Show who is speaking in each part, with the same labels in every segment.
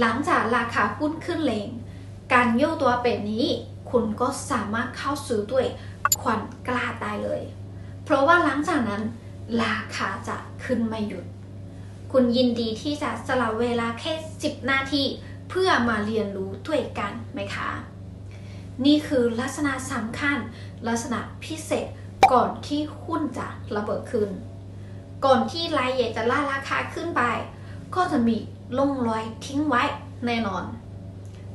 Speaker 1: หลังจากราคาหุ้นขึ้นแรง การโยกตัวปบบนี้ คุณก็สามารถเข้าซื้อด้วยควันกล้าตายเลย เพราะว่าหลังจากนั้น ราคาจะขึ้นไม่หยุด คุณยินดีที่จะสละเวลา แค่ 10 นาที เพื่อมาเรียนรู้ด้วยกันไหมคะ นี่คือลักษณะสำคัญ ลักษณะพิเศษก่อนที่หุ้นจะระเบิดขึ้น ก่อนที่รายใหญ่จะล่าราคาขึ้นไป ก็จะมีล่องลอยทิ้งไว้แน่นอน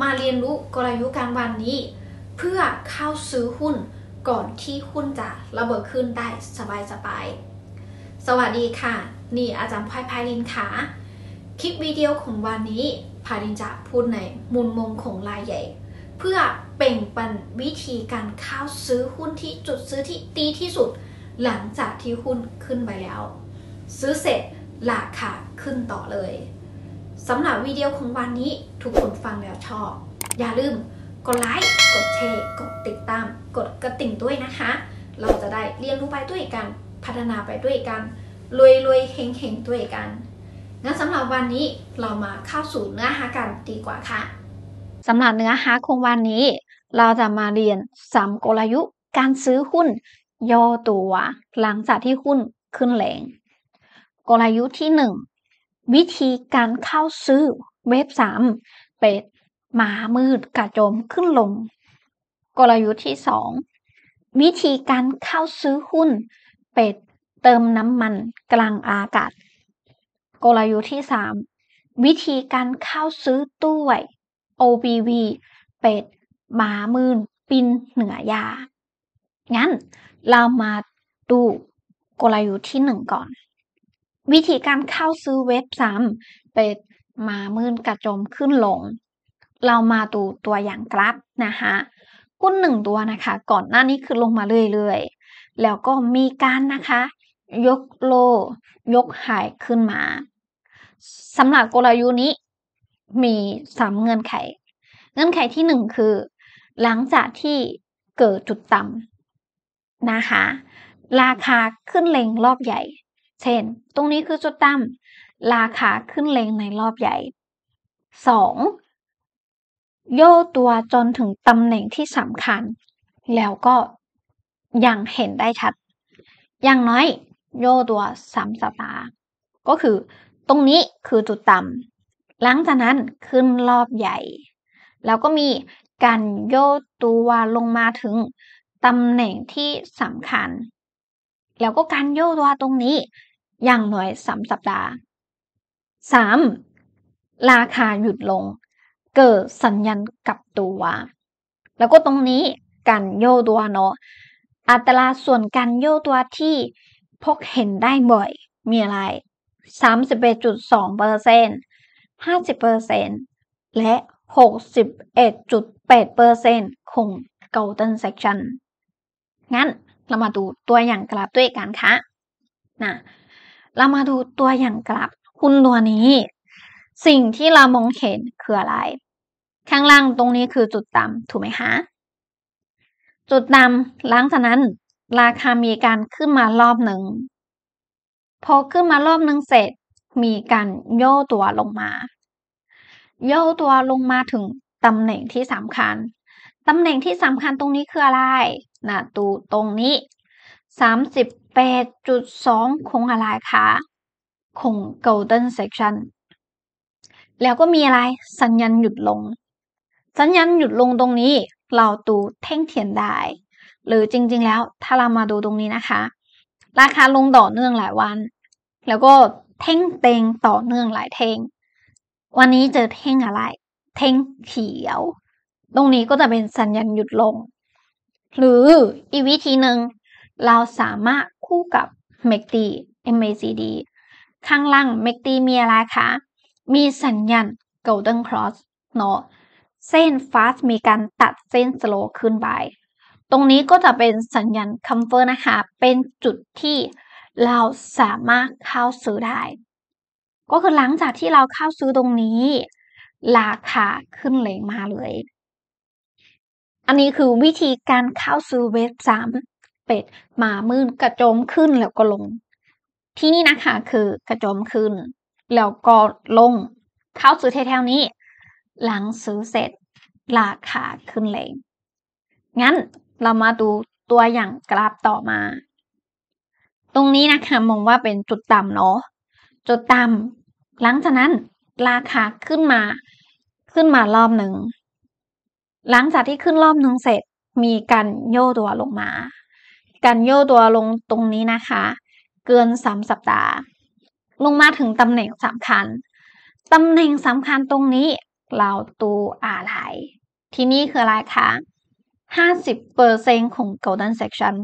Speaker 1: มาเรียนรู้กลยุทธ์การวันนี้ เพื่อเข้าซื้อหุ้นก่อนที่หุ้นจะระเบิดขึ้นได้สบายสบาย สวัสดีค่ะ นี่อาจารย์พายพายลินค่ะ คลิปวิดีโอของวันนี้พาลินจะพูดในมุมมองของรายใหญ่ เพื่อเป่งปันวิธีการเข้าซื้อหุ้นที่จุดซื้อที่ดีที่สุด หลังจากที่หุ้นขึ้นไปแล้ว ซื้อเสร็จราคาขึ้นต่อเลยสำหรับวิดีโอของวันนี้ทุกคนฟังแล้วชอบ อย่าลืมกดไลค์ กดแชร์กดติดตามกดกระติ่งด้วยนะคะ เราจะได้เรียนรู้ไปด้วยกันพัฒนาไปด้วยกันรวยรวยเฮงเฮงด้วยกันงั้นสำหรับวันนี้เรามาเข้าสู่เนื้อหากันดีกว่าค่ะสำหรับเนื้อหาของวันนี้ เราจะมาเรียนสามกลยุทธ์การซื้อหุ้นย่อตัวหลังจากที่หุ้นขึ้นแรงกลยุทธ์ที่หนึ่งวิธีการเข้าซื้อเว็บสามเป็ดหมามืดกระโจมขึ้นลง กลยุทธ์ที่สอง วิธีการเข้าซื้อหุ้น เป็ดเติมน้ำมัน กลางอากาศ กลยุทธ์ที่สามวิธีการเข้าซื้อตู้ไว OBV เป็ดหมามืนปิน เหนือยา งั้นเรามาดูกลยุทธ์ที่หนึ่งก่อนวิธีการเข้าซื้อเว็บซ้ำเปมามื่นกระจมขึ้นลง เรามาดูตัวอย่างกราฟนะคะหุ้นหนึ่งตัวนะคะ ก่อนหน้านี้คือลงมาเรื่อยๆ แล้วก็มีการนะคะ ยกโล ยกหายขึ้นมาสำหรับกลยุทธ์นี้ มีสามเงื่อนไข เงื่อนไขที่หนึ่งคือ หลังจากที่เกิดจุดต่ำนะคะ ราคาขึ้นเล็งรอบใหญ่เช่น ตรงนี้คือจุดต่ำราคาขึ้นเลงในรอบใหญ่ 2. โย่ตัวจนถึงตำแหน่งที่สำคัญ แล้วก็ยังเห็นได้ชัด อย่างน้อย โย่ตัวสามสตาร์ก็คือตรงนี้คือจุดต่ำหลังจากนั้นขึ้นรอบใหญ่ แล้วก็มีการโย่ตัวลงมาถึงตำแหน่งที่สำคัญ แล้วก็การโย่ตัวตรงนี้อย่างน้อย 3 สัปดาห์ 3. ราคาหยุดลง เกิดสัญญาณกับตัว แล้วก็ตรงนี้การโยตัวเนาะอัตราส่วนการโยตัวที่พกเห็นได้บ่อยมีอะไร31.2% 50%และ 61.8%ของ golden section งั้นเรามาดูตัวอย่างกราฟด้วยกันค่ะนะเรามาดูตัวอย่างกลับหุ้นตัวนี้ สิ่งที่เรามองเห็นคืออะไร ข้างล่างตรงนี้คือจุดต่ำถูกไหมคะจุดต่ำหลังจากนั้น ราคามีการขึ้นมารอบหนึ่งพอขึ้นมารอบหนึ่งเสร็จมีการโย่ตัวลงมาโย่ตัวลงมาถึงตำแหน่งที่สำคัญตำแหน่งที่สำคัญตรงนี้คืออะไรนะตูตรงนี้สสามิบ8.2คองอะไรคะคง golden section แล้วก็มีอะไรสัญญาณหยุดลง สัญญาณหยุดลงตรงนี้เราดูแท่งเทียนได้หรือจริง ๆ แล้วถ้าเรามาดูตรงนี้นะคะ ราคาลงต่อเนื่องหลายวัน แล้วก็แท่งเต็งต่อเนื่องหลายแท่งวันนี้เจอแท่งอะไรแท่งเขียว ตรงนี้ก็จะเป็นสัญญาณหยุดลง หรืออีกวิธีหนึ่งเราสามารถคู่กับ MACD MACD ข้างล่าง MACD มีอะไรคะ มีสัญญาณ Golden Cross เนาะเส้น Fast มีการตัดเส้น Slow ขึ้นไป ตรงนี้ก็จะเป็นสัญญาณ Comfort นะคะ เป็นจุดที่เราสามารถเข้าซื้อได้ ก็คือหลังจากที่เราเข้าซื้อตรงนี้ ราคาขึ้นเลยมาเลย อันนี้คือวิธีการเข้าซื้อเวฟสามเป็ดหมามืดกระโจมขึ้นแล้วก็ลง ที่นี่นะคะคือกระโจมขึ้น แล้วก็ลง เข้าสู่แถวๆนี้ หลังซื้อเสร็จราคาขึ้นเลยงั้นเรามาดูตัวอย่างกราฟต่อมา ตรงนี้นะคะมองว่าเป็นจุดต่ำเนาะจุดต่ำหลังจากนั้นราคาขึ้นมา ขึ้นมารอบหนึ่ง หลังจากที่ขึ้นรอบหนึ่งเสร็จมีการโย่ตัวลงมาการย่ตัวลงตรงนี้นะคะ เกิน3 สัปดาห์ ลงมาถึงตำแหน่งสำคัญ ตำแหน่งสำคัญตรงนี้เราตูอะไร ที่นี่คืออะไรคะ 50%ของ golden section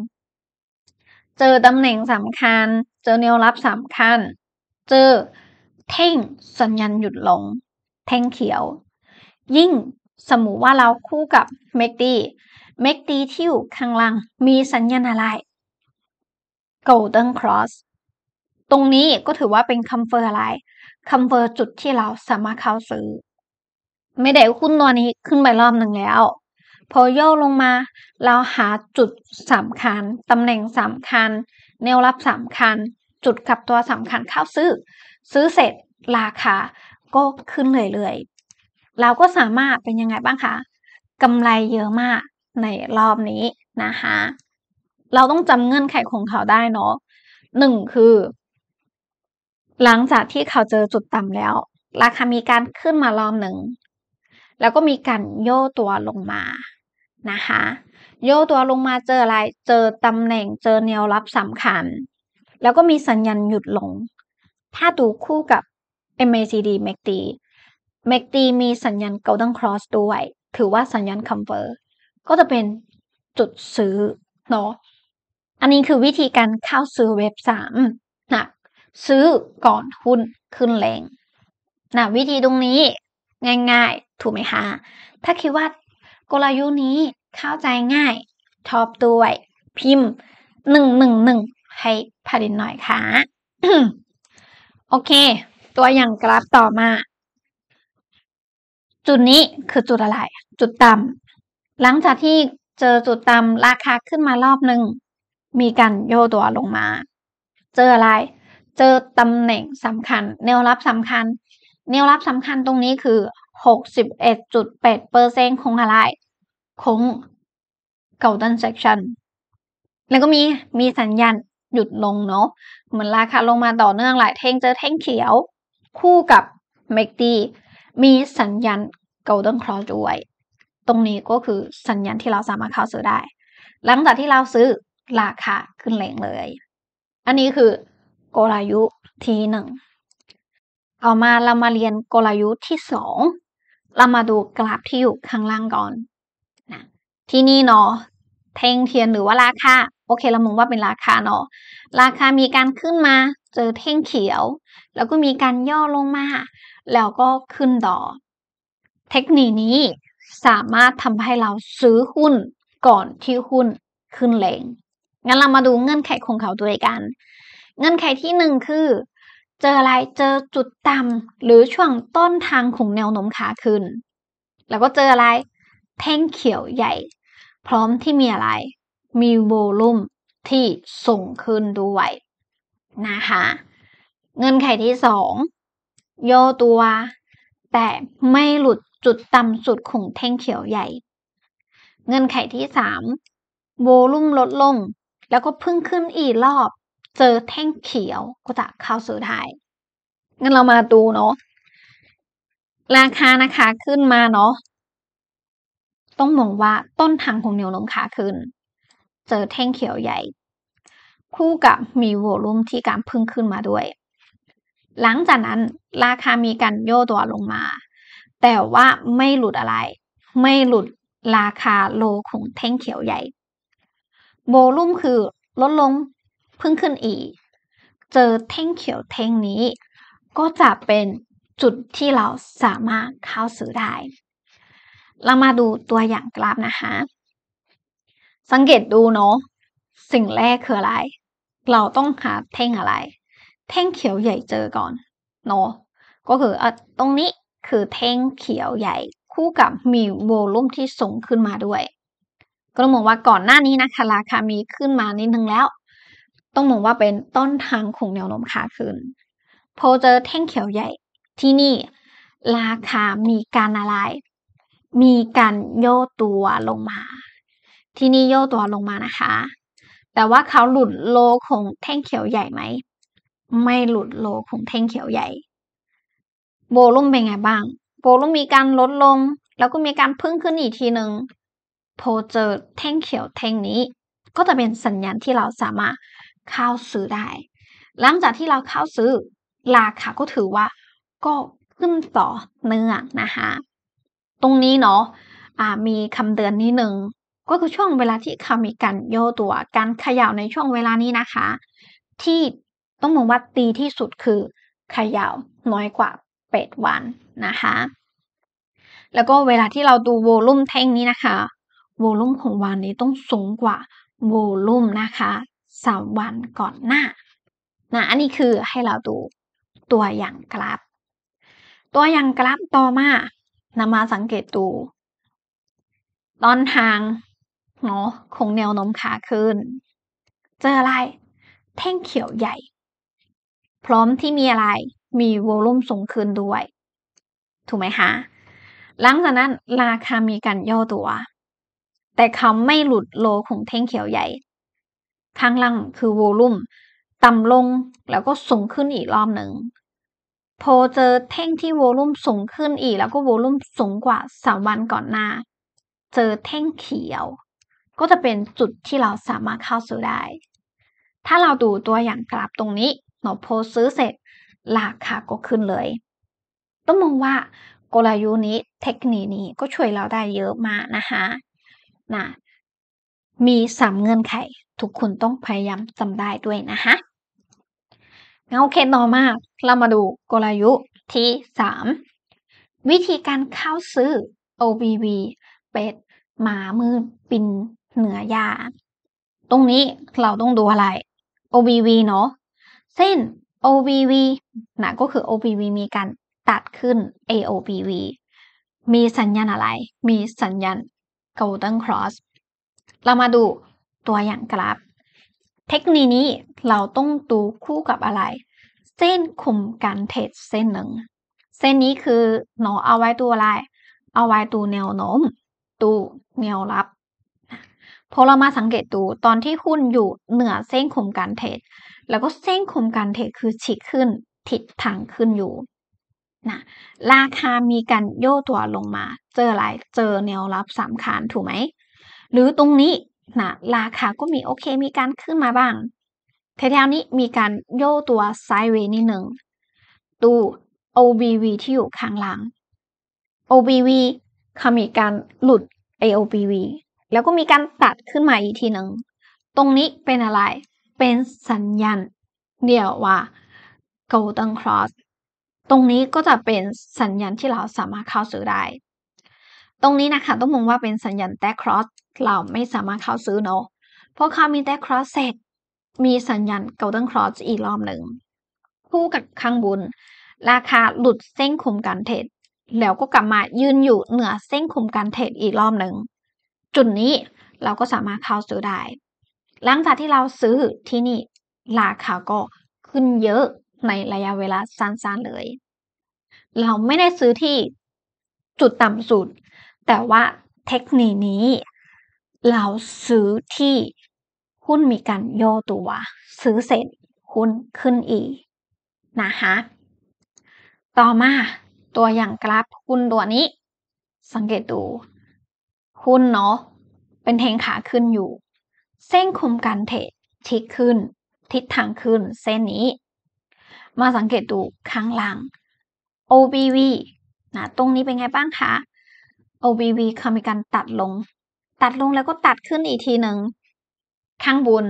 Speaker 1: เจอตำแหน่งสำคัญ เจอแนวรับสำคัญ เจอเท่งสัญญาณหยุดลง แท่งเขียว ยิ่งสมมุติว่าเราคู่กับเมกดีเมกตีที่อยู่ข้างล่างมีสัญญาณอะไร Golden Cross ตรงนี้ก็ถือว่าเป็นคำเฟอร์อะไรคำเฟอร์จุดที่เราสามารถเข้าซื้อ ไม่ได้หุ้นตัวนี้ขึ้นไปรอบหนึ่งแล้ว พอย่อลงมา เราหาจุดสำคัญตำแหน่งสำคัญ แนวรับสำคัญ จุดกับตัวสำคัญเข้าซื้อ ซื้อเสร็จราคาก็ขึ้นเลยเลยๆเราก็สามารถเป็นยังไงบ้างคะกำไรเยอะมากในรอบนี้นะคะ เราต้องจำเงื่อนไขของเขาได้เนาะหนึ่งคือ หลังจากที่เขาเจอจุดต่ำแล้ว ราคามีการขึ้นมารอบหนึ่ง แล้วก็มีการโย่ตัวลงมา นะคะ โย่ตัวลงมาเจออะไรเจอตำแหน่งเจอแนวรับสำคัญ แล้วก็มีสัญญาณหยุดลง ถ้าดูคู่กับ MACD MACD MACD มีสัญญาณ Golden Cross ด้วย ถือว่าสัญญาณ c o m f o r t ก็จะเป็น จุดซื้อ เนาะ อันนี้คือวิธีการเข้าซื้อเว็บสามนะซื้อก่อนหุ้นขึ้นแรงนะวิธีตรงนี้ ง่ายๆ ถูกไหมคะ ถ้าคิดว่ากลยุทธ์นี้เข้าใจง่าย ชอบด้วย พิมพ์หนึ่งหนึ่งหนึ่งให้ผดินหน่อยค่ะ โอเค ตัวอย่างกราฟต่อมา จุดนี้คือจุดอะไร จุดต่ำหลังจากที่เจอจุดต่ำราคาขึ้นมารอบหนึ่ง มีการโยตัวลงมา เจออะไร เจอตำแหน่งสำคัญแนวรับสำคัญแนวรับสำคัญตรงนี้คือ 61.8เปอร์เซ็นต์งอะไร คง golden section แล้วก็มี มีสัญญาณหยุดลงเนาะ เหมือนราคาลงมาต่อเนื่องหลายเท่ง เจอเท่งเขียว คู่กับเมกดีมีสัญญาณ golden cross ด้วยตรงนี้ก็คือสัญญาณที่เราสามารถเข้าซื้อได้ หลังจากที่เราซื้อราคาขึ้นแรงเลย อันนี้คือกลยุทธ์ที่หนึ่งต่อมาเรามาเรียนกลยุทธ์ที่สอง เรามาดูกราฟที่อยู่ข้างล่างก่อนนะที่นี่เนาะเท่งเทียนหรือว่าราคา โอเค เรามองว่าเป็นราคาเนาะราคามีการขึ้นมาเจอเท่งเขียว แล้วก็มีการย่อลงมา แล้วก็ขึ้นต่อ เทคนิคนี้สามารถทำให้เราซื้อหุ้นก่อนที่หุ้นขึ้นแรง งั้นเรามาดูเงื่อนไขของเขาด้วยกัน เงื่อนไขที่หนึ่งคือ เจออะไร เจอจุดต่ำหรือช่วงต้นทางของแนวโน้มขาขึ้น แล้วก็เจออะไรแท่งเขียวใหญ่ พร้อมที่มีอะไร มีโวลุ่มที่ส่งขึ้นด้วยนะคะ เงื่อนไขที่สองย่อตัว แต่ไม่หลุดจุดต่ำสุดของแท่งเขียวใหญ่ เงินไขที่สามโวลุ่มลดลง แล้วก็พึ่งขึ้นอีกรอบ เจอแท่งเขียวก็จะเข้าซื้อได้งั้นเรามาดูเนาะราคานะคะขึ้นมาเนาะต้องมองว่าต้นทางของหนวยนลมขาขึ้น เจอแท่งเขียวใหญ่ คู่กับมีโวลุ่มที่การพึ่งขึ้นมาด้วย หลังจากนั้นราคามีการโย่ตัวลงมาแต่ว่าไม่หลุดอะไร ไม่หลุดราคาโลของแท่งเขียวใหญ่โวลุ่มคือ ลดลงเพิ่งขึ้นอีก เจอแท่งเขียวแท่งนี้ ก็จะเป็นจุดที่เราสามารถเข้าซื้อได้เรามาดูตัวอย่างกราฟนะคะ สังเกตดูเนาะสิ่งแรกคืออะไร เราต้องหาแท่งอะไร แท่งเขียวใหญ่เจอก่อนเนาะก็คืออตรงนี้คือแท่งเขียวใหญ่คู่กับมีโวลุ่มที่สูงขึ้นมาด้วยก็ต้องมองว่าก่อนหน้านี้นะคะราคามีขึ้นมานิดนึงแล้ว ต้องมองว่าเป็นต้นทางของแนวโน้มขาขึ้นพอเจอแท่งเขียวใหญ่ ที่นี่ ราคามีการอะไร มีการโย่ตัวลงมา ที่นี่โย่ตัวลงมานะคะ แต่ว่าเขาหลุดโลของแท่งเขียวใหญ่ไหมไม่หลุดโลของแท่งเขียวใหญ่โวลุ่มเป็นไงบ้างโวลุ่มมีการลดลง แล้วก็มีการพึ่งขึ้นอีกทีหนึ่งพอเจอแท่งเขียวแท่งนี้ ก็จะเป็นสัญญาณที่เราสามารถเข้าซื้อได้ หลังจากที่เราเข้าซื้อ ราคาก็ถือว่า ก็ขึ้นต่อเนื่องนะคะ ตรงนี้เนาะะมีคำเตือนนิดนึงก็คือช่วงเวลาที่เขามีการโยตัว การเขย่าในช่วงเวลานี้นะคะ ที่ต้องมองว่าตีที่สุดคือเขย่าน้อยกว่า8วัน นะคะ แล้วก็เวลาที่เราดูโวลุ่มแท่งนี้นะคะโวลุ่มของวันนี้ต้องสูงกว่าโวลุ่มนะคะสามวันก่อนหน้า นะ อันนี้คือให้เราดูตัวอย่างกราฟ ตัวอย่างกราฟต่อมานำมาสังเกตดู ตอนทางเนาะของแนวโน้มขาขึ้น เจออะไร แท่งเขียวใหญ่ พร้อมที่มีอะไรมีโวลุ่มสูงขึ้นด้วย ถูกไหมคะหลังจากนั้นราคามีการย่อตัว แต่เขาไม่หลุดโลของเท่งเขียวใหญ่ ข้างล่างคือโวลุ่มต่ำลงแล้วก็สูงขึ้นอีกรอบหนึ่งพอเจอแท่งที่โวลุ่มสูงขึ้นอีกแล้วก็โวลุ่มสูงกว่าสามวันก่อนหน้า เจอแท่งเขียว ก็จะเป็นจุดที่เราสามารถเข้าซื้อได้ ถ้าเราดูตัวอย่างกราฟตรงนี้ หนอโพซื้อเสร็จราคาก็ขึ้นเลย ต้องมองว่า กลยุทธ์นี้เทคนิคนี้ก็ช่วยเราได้เยอะมากนะคะนะมีสามเงื่อนไขทุกคนต้องพยายามจำได้ด้วยนะคะงั้นโอเคต่อมาเรามาดูกลยุทธ์ที่สามวิธีการเข้าซื้อ OBV เป็ดหมามืดปินเหนือยา ตรงนี้เราต้องดูอะไร OBV เนาะเส้น OBV นะก็คือ OBV มีการตัดขึ้น AOBV มีสัญญาณอะไร มีสัญญาณ Golden Cross เรามาดูตัวอย่างกราฟ เทคนิคนี้เราต้องดูคู่กับอะไร เส้นคุมการเทรดเส้นหนึ่ง เส้นนี้คือหนอเอาไว้ตัวอะไร เอาไว้ตัวแนวโน้มตัวแนวรับพอเรามาสังเกตดูตอนที่หุ้นอยู่เหนือเส้นคมการเทรดแล้วก็เส้นคมการเทรดคือฉีกขึ้นทิศทางขึ้นอยู่นะราคามีการโย่ตัวลงมา เจออะไร เจอแนวรับสามัานถูกไหม หรือตรงนี้นะราคาก็มีโอเคมีการขึ้นมาบ้างแถวๆนี้มีการโย่ตัวไซด์เวย์นิดหนึ่งดู OBV ที่อยู่ข้างหลัง OBV เขามีการหลุด AOBV แล้วก็มีการตัดขึ้นมาอีกทีหนึ่ง ตรงนี้เป็นอะไร เป็นสัญญาณเดียวว่า golden cross ตรงนี้ก็จะเป็นสัญญาณที่เราสามารถเข้าซื้อได้ ตรงนี้นะคะต้องมองว่าเป็นสัญญาณแต่ cross เราไม่สามารถเข้าซื้อเนาะเพราะเขามีแต่ cross เสร็จ มีสัญญาณ golden cross อีกรอบหนึ่งคู่กับข้างบนราคาหลุดเส้นคุมการเทรดแล้วก็กลับมายืนอยู่เหนือเส้นคุมการเทรดอีกรอบหนึ่งจุดนี้ เราก็สามารถเข้าซื้อได้ หลังจากที่เราซื้อที่นี่ราคาก็ขึ้นเยอะในระยะเวลาสั้นๆเลย เราไม่ได้ซื้อที่จุดต่ำสุด แต่ว่าเทคนิคนี้ เราซื้อที่หุ้นมีการย่อตัว ซื้อเสร็จ หุ้นขึ้นอีกนะคะ ต่อมาตัวอย่างกราฟหุ้นตัวนี้ สังเกตดูหุ้นเนาะเป็นเทงขาขึ้นอยู่ เส้นคุมการเทรดชิดขึ้น ทิศทางขึ้นเส้นนี้ มาสังเกตดูข้างล่าง OBV นะตรงนี้เป็นไงบ้างคะ OBV เขามีการตัดลง ตัดลงแล้วก็ตัดขึ้นอีกทีหนึ่งข้างบน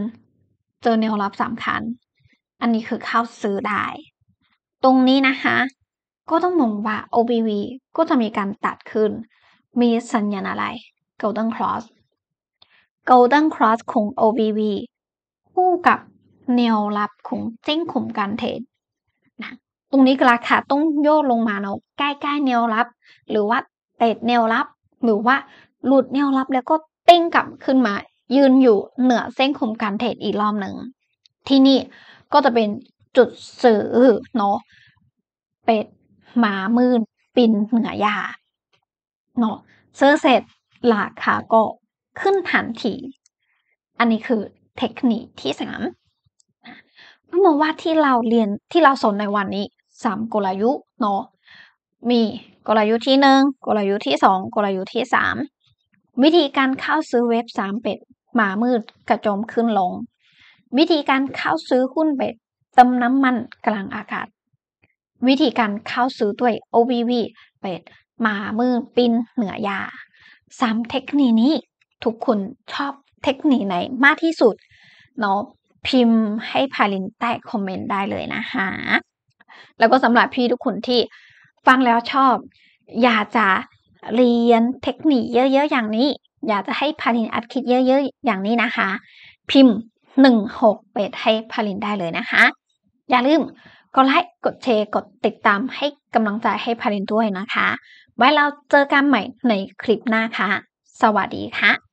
Speaker 1: เจอแนวรับสำคัญ อันนี้คือเข้าซื้อได้ ตรงนี้นะคะ ก็ต้องมองว่า OBV ก็จะมีการตัดขึ้น มีสัญญาณอะไร Golden Cross Golden Cross ของ OVV คู่กับแนวรับของเจ้งข่มการเทรดนะ ตรงนี้ราคาต้องโยกลงมาเนาะใกล้ๆแนวรับ หรือว่าเตดแนวรับ หรือว่าหลุดแนวรับแล้วก็เต้งกลับขึ้นมา ยืนอยู่เหนือเส้นขุมการเทรดอีกรอบหนึ่ง ที่นี่ก็จะเป็นจุดสื่อเนาะ เป็ดหมามืนปินเหนือยาเนาะซื้อเสร็จราคาก็ขึ้นทันทีอันนี้คือ เทคนิคที่สามต้อมองว่าที่เราเรียนที่เราสนในวันนี้สามกลยุทธ์เนาะ มีกลยุทธ์ที่หนึ่งกลยุทธ์ที่สองกลยุทธ์ที่สามวิธีการเข้าซื้อเว็บสามเป็ดหมามืด กระจมขึ้นลง วิธีการเข้าซื้อหุ้นเป็ดเติมน้ำมันกลางอากาศ วิธีการเข้าซื้อด้วย OVV เป็ดหมามืด ปินเหนือยาสามเทคนิคนี้ทุกคนชอบเทคนิคไหนมากที่สุดเนาะพิมพ์ให้พาลินใต้คอมเมนต์ได้เลยนะคะแล้วก็สำหรับพี่ทุกคนที่ฟังแล้วชอบ อยากจะเรียนเทคนิคเยอะๆอย่างนี้ อยากจะให้พาลินอัดคลิปเยอะ ๆ อย่างนี้นะคะ พิมพ์หนึ่งหกเป็ดให้พาลินได้เลยนะคะ อย่าลืมกดไลค์กดแชร์กดติดตามให้กำลังใจให้พาลินด้วยนะคะไว้เราเจอกันใหม่ในคลิปหน้าค่ะ สวัสดีค่ะ